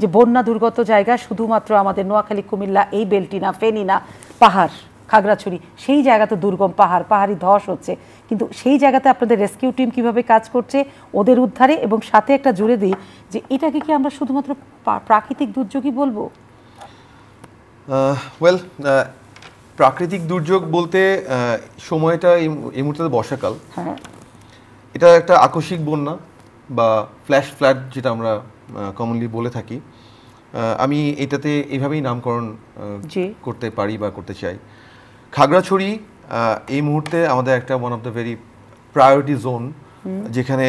যে বন্যা দুর্গত জায়গা শুধুমাত্র আমাদের নোয়াখালী কুমিল্লা এই বেলটি না ফেনি না পাহাড় খাগড়াছড়ি সেই জায়গা তো দুর্গম পাহাড় পাহাড়ি ধস হচ্ছে কিন্তু সেই জায়গাতে আপনাদের রেস্কিউ টিম কিভাবে কাজ করছে ওদের উদ্ধারে এবং সাথে একটা জুড়ে দিই যে এটাকে কি আমরা শুধুমাত্র প্রাকৃতিক দুর্যোগই বলবো ওয়েল প্রাকৃতিক দুর্যোগ বলতে সময়টা এই মুহূর্তে বর্ষাকাল হ্যাঁ। এটা একটা আকস্মিক বন্যা বা ফ্ল্যাশ ফ্ল্যাট যেটা আমরা কমনলি বলে থাকি আমি এটাতে এভাবেই নামকরণ করতে পারি বা করতে চাই খাগড়াছড়ি এই মুহূর্তে আমাদের একটা one of the very priority zone যেখানে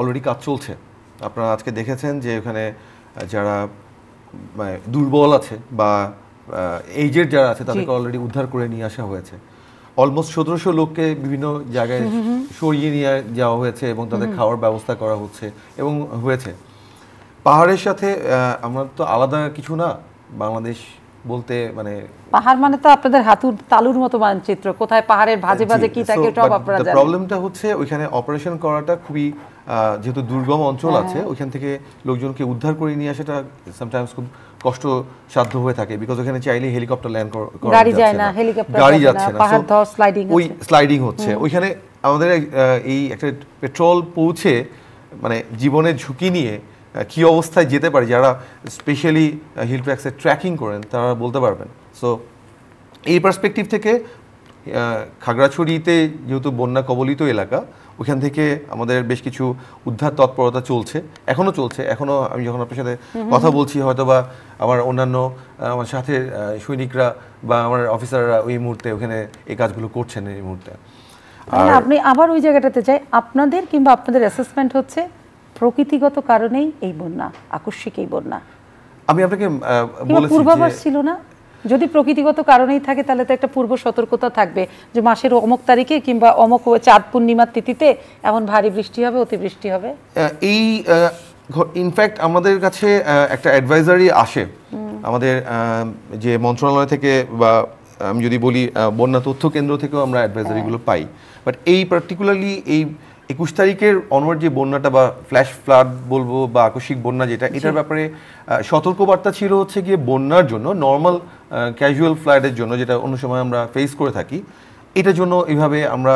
অলরেডি কাজ চলছে আপনারা আজকে দেখেছেন যে ওখানে যারা মানে, দুর্বল আছে বা এইজের যারা আছে তাদেরকে অলরেডি উদ্ধার করে নিয়ে আসা হয়েছে অলমোস্ট সতেরোশো লোককে বিভিন্ন জায়গায় সরিয়ে নিয়ে যাওয়া হয়েছে এবং তাদের খাওয়ার ব্যবস্থা করা হচ্ছে এবং হয়েছে পাহাড়ের সাথে আমরা তো আলাদা কিছু না বাংলাদেশ বলতে মানে পাহাড় মানে তো আপনাদের হাতুর তালুর মতো মানচিত্র কোথায় পাহাড়ের ভাজে ভাজে কি থাকে সব আপনারা জানেন প্রবলেমটা হচ্ছে ওইখানে অপারেশন করাটা খুবই যেহেতু দুর্গম অঞ্চল হ্যাঁ। আছে ওইখান থেকে লোকজনকে উদ্ধার করে নিয়ে আসাটা সামটাইমস খুব কষ্ট সাধ্য হয়ে থাকে বিকজ ওখানে চাইলে হেলিকপ্টার ল্যান্ড করা গাড়ি যায় না হেলিকপ্টার গাড়ি যাচ্ছে না পাহাড় ধর স্লাইডিং ওই স্লাইডিং হচ্ছে ওইখানে আমাদের এই একটা পেট্রোল পৌঁছে মানে জীবনের ঝুঁকি নিয়ে কি অবস্থায় যেতে পারে যারা স্পেশালি হিল ট্র্যাক্সে ট্র্যাকিং করেন তারা বলতে পারবেন সো এই পার্সপেক্টিভ থেকে খাগড়াছড়িতে যেহেতু বন্যা কবলিত এলাকা ওখান থেকে আমাদের বেশ কিছু উদ্ধার তৎপরতা চলছে এখনও চলছে এখনও আমি যখন আপনার সাথে কথা বলছি হয়তো বা আমার অন্যান্য আমার সাথে সৈনিকরা বা আমার অফিসাররা ওই মুহূর্তে ওখানে এই কাজগুলো করছেন এই মুহূর্তে আপনি আবার ওই জায়গাটাতে যাই আপনাদের কিংবা আপনাদের অ্যাসেসমেন্ট হচ্ছে প্রকৃতিগত কারণেই এই বন্যা আকস্মিক এই বন্যা আমি আপনাকে পূর্বাভাস ছিল না যদি প্রকৃতিগত কারণেই থাকে তাহলে তো একটা পূর্ব সতর্কতা থাকবে যে মাসের অমক তারিখে কিংবা অমক চাঁদ পূর্ণিমার তিথিতে এমন ভারী বৃষ্টি হবে অতিবৃষ্টি হবে এই ইনফ্যাক্ট আমাদের কাছে একটা অ্যাডভাইজারি আসে আমাদের যে মন্ত্রণালয় থেকে বা আমি যদি বলি বন্যা তথ্য কেন্দ্র থেকেও আমরা অ্যাডভাইজারিগুলো পাই বাট এই পার্টিকুলারলি এই একুশ তারিখের অনওয়ার্ড যে বন্যাটা বা ফ্ল্যাশ ফ্লাড বলবো বা আকস্মিক বন্যা যেটা এটার ব্যাপারে সতর্কবার্তা ছিল হচ্ছে গিয়ে বন্যার জন্য নর্মাল ক্যাজুয়াল ফ্লাডের জন্য যেটা অন্য সময় আমরা ফেস করে থাকি এটার জন্য এইভাবে আমরা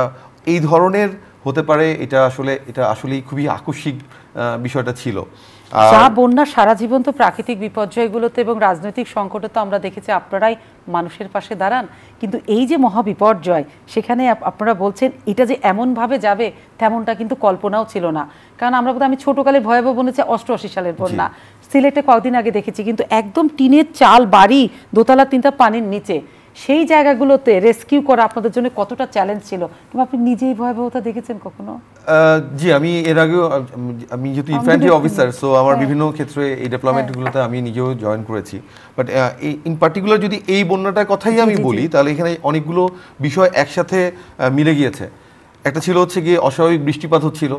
এই ধরনের হতে পারে এটা আসলে এটা আসলেই খুবই আকস্মিক বিষয়টা ছিল যা বন্যা সারা জীবন তো প্রাকৃতিক বিপর্যয়গুলোতে এবং রাজনৈতিক সংকটে তো আমরা দেখেছি আপনারাই মানুষের পাশে দাঁড়ান কিন্তু এই যে মহাবিপর্যয় সেখানে আপনারা বলছেন এটা যে এমনভাবে যাবে তেমনটা কিন্তু কল্পনাও ছিল না কারণ আমরা বোধহয় আমি ছোটোকালের ভয়াবহ বলেছি অষ্টআশি সালের বন্যা সিলেটে কদিন আগে দেখেছি কিন্তু একদম টিনের চাল বাড়ি দোতলা তিনটা পানির নিচে সেই জায়গাগুলোতে রেস্কিউ করা আপনাদের জন্য কতটা চ্যালেঞ্জ ছিল আপনি নিজেই ভয়াবহতা দেখেছেন কখনো জি আমি এর আগেও আমি যেহেতু ইনফ্যান্ট্রি অফিসার সো আমার হ্যাঁ। বিভিন্ন ক্ষেত্রে এই ডেভেলপমেন্টগুলোতে হ্যাঁ। আমি নিজেও জয়েন করেছি বাট ইন পার্টিকুলার যদি এই বন্যাটার কথাই আমি বলি তাহলে এখানে অনেকগুলো বিষয় একসাথে মিলে গিয়েছে একটা ছিল হচ্ছে গিয়ে অস্বাভাবিক বৃষ্টিপাত হচ্ছিল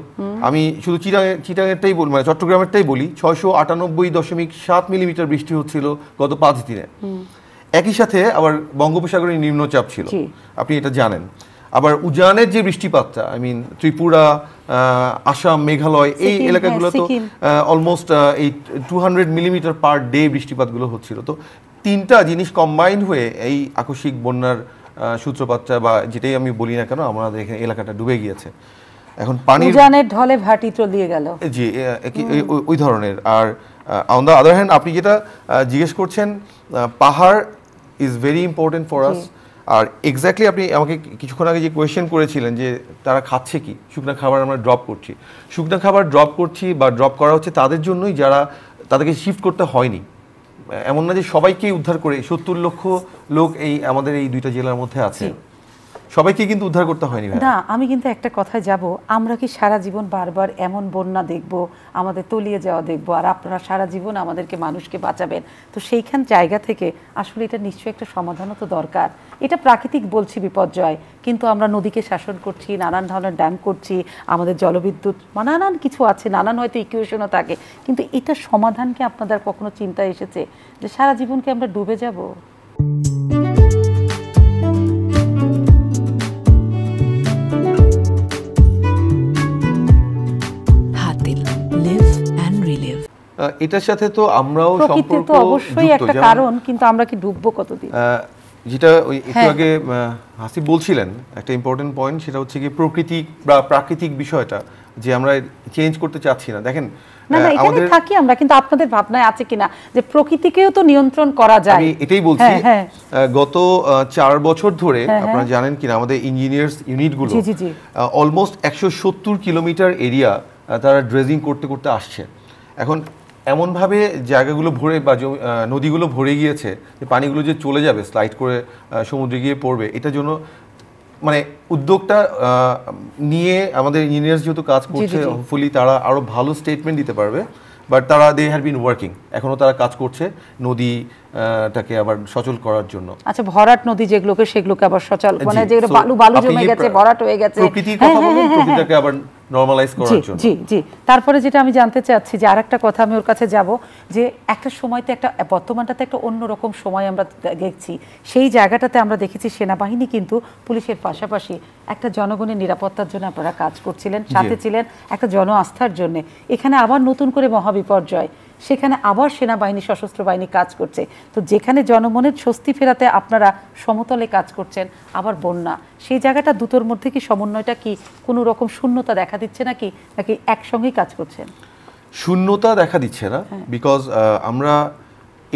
আমি শুধু চিটাঙের চিটাঙেরটাই বলি মানে চট্টগ্রামেরটাই বলি ছয়শো আটানব্বই দশমিক সাত মিলিমিটার বৃষ্টি হচ্ছিল গত পাঁচ দিনে একই সাথে আবার বঙ্গোপসাগরে নিম্নচাপ ছিল আপনি এটা জানেন আবার উজানের যে বৃষ্টিপাতটা আই মিন ত্রিপুরা আসাম মেঘালয় এই এলাকাগুলো তো অলমোস্ট এই two hundred millimetre per day বৃষ্টিপাতগুলো হচ্ছিল তো তিনটা জিনিস কম্বাইন্ড হয়ে এই আকস্মিক বন্যার সূত্রপাতটা বা যেটাই আমি বলি না কেন আমাদের এখানে এলাকাটা ডুবে গিয়েছে এখন পানি উজানের ঢলে ভাটি তলিয়ে গেল জি ওই ধরনের আর অন দ্য আদার হ্যান্ড আপনি যেটা জিজ্ঞেস করছেন পাহাড় is very important for us আর এক্স্যাক্টলি আপনি আমাকে কিছুক্ষণ আগে যে কোয়েশ্চেন করেছিলেন যে তারা খাচ্ছে কি শুকনা খাবার আমরা ড্রপ করছি শুকনা খাবার ড্রপ করছি বা ড্রপ করা হচ্ছে তাদের জন্যই যারা তাদেরকে শিফট করতে হয়নি এমন না যে সবাইকেই উদ্ধার করে সত্তর লক্ষ লোক এই আমাদের এই দুইটা জেলার মধ্যে আছে সবাইকে কিন্তু উদ্ধার করতে হয়নি না আমি কিন্তু একটা কথায় যাব আমরা কি সারা জীবন বারবার এমন বন্যা দেখব আমাদের তলিয়ে যাওয়া দেখব আর আপনারা সারা জীবন আমাদেরকে মানুষকে বাঁচাবেন তো সেইখান জায়গা থেকে আসলে এটা নিশ্চয়ই একটা সমাধানও তো দরকার এটা প্রাকৃতিক বলছি বিপর্যয় কিন্তু আমরা নদীকে শাসন করছি নানান ধরনের ড্যাম করছি আমাদের জলবিদ্যুৎ নানান কিছু আছে নানান হয়তো ইকুয়েশনও থাকে কিন্তু এটা সমাধানকে আপনাদের কখনো চিন্তা এসেছে যে সারা জীবনকে আমরা ডুবে যাব এটার সাথে তো আমরাও সম্পর্ক অবশ্যই একটা কারণ কিন্তু আমরা কি ডুববো কতদিন যেটা ওই একটু হ্যাঁ। আগে হাসিব বলছিলেন একটা ইম্পর্টেন্ট পয়েন্ট সেটা হচ্ছে কি প্রকৃতি বা প্রাকৃতিক বিষয়টা যে আমরা চেঞ্জ করতে চাচ্ছি না দেখেন না না এখানে থাকি আমরা কিন্তু আপনাদের ভাবনায় আছে কিনা যে প্রকৃতিকেও তো নিয়ন্ত্রণ করা যায় আমি এটাই বলছি হ্যাঁ, হ্যাঁ। গত চার বছর ধরে আপনারা জানেন কিনা আমাদের ইঞ্জিনিয়ার্স ইউনিটগুলো অলমোস্ট একশো সত্তর কিলোমিটার এরিয়া তারা ড্রেজিং করতে করতে আসছে এখন এমনভাবে জায়গাগুলো ভরে বা নদীগুলো ভরে গিয়েছে যে পানিগুলো যে চলে যাবে স্লাইড করে সমুদ্রে গিয়ে পড়বে এটার জন্য মানে উদ্যোগটা নিয়ে আমাদের ইঞ্জিনিয়ার্স যেহেতু কাজ করছে হোপফুলি তারা আরও ভালো স্টেটমেন্ট দিতে পারবে বাট তারা দে হ্যাভ বিন ওয়ার্কিং এখনও তারা কাজ করছে টাকে আবার সচল করার জন্য আচ্ছা ভরাট নদী যেগুলোকে সেগুলোকে আবার সচল মানে যেগুলো বালু বালু জমে গেছে ভরাট হয়ে গেছে প্রকৃতির হ্যাঁ, কথা হ্যাঁ, বলুন হ্যাঁ, প্রকৃতিটাকে আবার নরমালাইজ করার জন্য জি জি তারপরে যেটা আমি জানতে চাচ্ছি যে আরেকটা কথা আমি ওর কাছে যাব যে একটা সময়তে একটা বর্তমানটাতে একটা অন্যরকম সময় আমরা দেখছি সেই জায়গাটাতে আমরা দেখেছি সেনাবাহিনী কিন্তু পুলিশের পাশাপাশি একটা জনগণের নিরাপত্তার জন্য আপনারা কাজ করছিলেন সাথে ছিলেন একটা জন আস্থার জন্য এখানে আবার নতুন করে মহাবিপর্যয় সেখানে আবার সেনাবাহিনী সশস্ত্র বাহিনী কাজ করছে তো যেখানে জনমনের স্বস্তি ফেরাতে আপনারা সমতলে কাজ করছেন আবার বন্যা সেই জায়গাটা দুটোর মধ্যে কি সমন্বয়টা কি কোনো রকম শূন্যতা দেখা দিচ্ছে নাকি নাকি একসঙ্গেই কাজ করছেন শূন্যতা দেখা দিচ্ছে না বিকজ হ্যাঁ। আমরা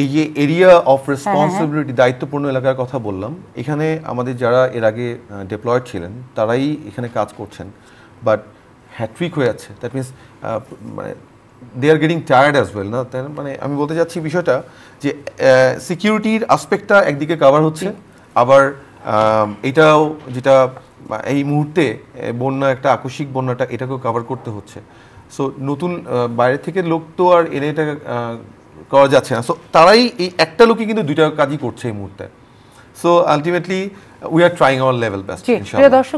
এই যে এরিয়া অফ রেসপন্সিবিলিটি দায়িত্বপূর্ণ এলাকার কথা বললাম এখানে আমাদের যারা এর আগে ডিপ্লয়েড ছিলেন তারাই এখানে কাজ করছেন বাট হ্যাট্রিক হয়ে যাচ্ছে দ্যাট মিনস মানে they are getting tired as well না তাই মানে আমি বলতে চাচ্ছি বিষয়টা যে সিকিউরিটির আসপেক্টটা একদিকে কাভার হচ্ছে আবার এটাও যেটা এই মুহূর্তে বন্যা একটা আকস্মিক বন্যাটা এটাকেও কাভার করতে হচ্ছে সো নতুন বাইরে থেকে লোক তো আর এনে এটা করা যাচ্ছে না সো তারাই এই একটা লোকই কিন্তু দুইটা কাজই করছে এই মুহূর্তে so ultimately we are trying our level best দর্শক